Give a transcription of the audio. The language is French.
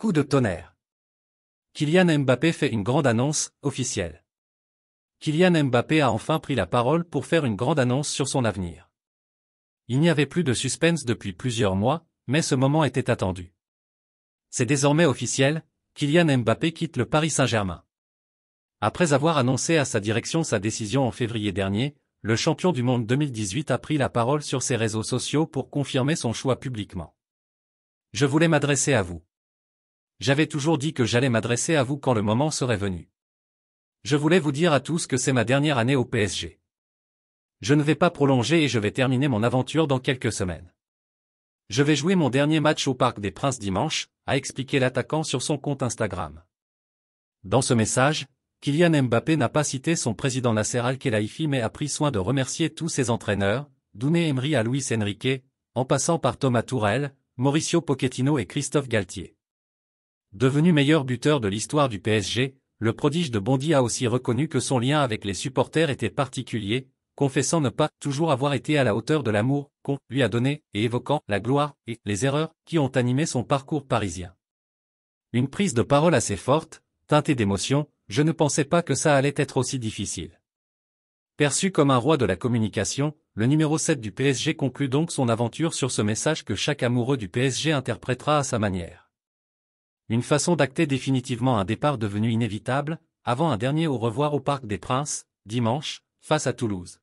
Coup de tonnerre. Kylian Mbappé fait une grande annonce officielle. Kylian Mbappé a enfin pris la parole pour faire une grande annonce sur son avenir. Il n'y avait plus de suspense depuis plusieurs mois, mais ce moment était attendu. C'est désormais officiel, Kylian Mbappé quitte le Paris Saint-Germain. Après avoir annoncé à sa direction sa décision en février dernier, le champion du monde 2018 a pris la parole sur ses réseaux sociaux pour confirmer son choix publiquement. Je voulais m'adresser à vous. J'avais toujours dit que j'allais m'adresser à vous quand le moment serait venu. Je voulais vous dire à tous que c'est ma dernière année au PSG. Je ne vais pas prolonger et je vais terminer mon aventure dans quelques semaines. Je vais jouer mon dernier match au Parc des Princes dimanche, a expliqué l'attaquant sur son compte Instagram. Dans ce message, Kylian Mbappé n'a pas cité son président Nasser Al-Khelaifi mais a pris soin de remercier tous ses entraîneurs, Douné Emery à Luis Enrique, en passant par Thomas Tourel, Mauricio Pochettino et Christophe Galtier. Devenu meilleur buteur de l'histoire du PSG, le prodige de Bondy a aussi reconnu que son lien avec les supporters était particulier, confessant ne pas toujours avoir été à la hauteur de l'amour qu'on lui a donné et évoquant la gloire et les erreurs qui ont animé son parcours parisien. Une prise de parole assez forte, teintée d'émotion, je ne pensais pas que ça allait être aussi difficile. Perçu comme un roi de la communication, le numéro 7 du PSG conclut donc son aventure sur ce message que chaque amoureux du PSG interprétera à sa manière. Une façon d'acter définitivement un départ devenu inévitable, avant un dernier au revoir au Parc des Princes, dimanche, face à Toulouse.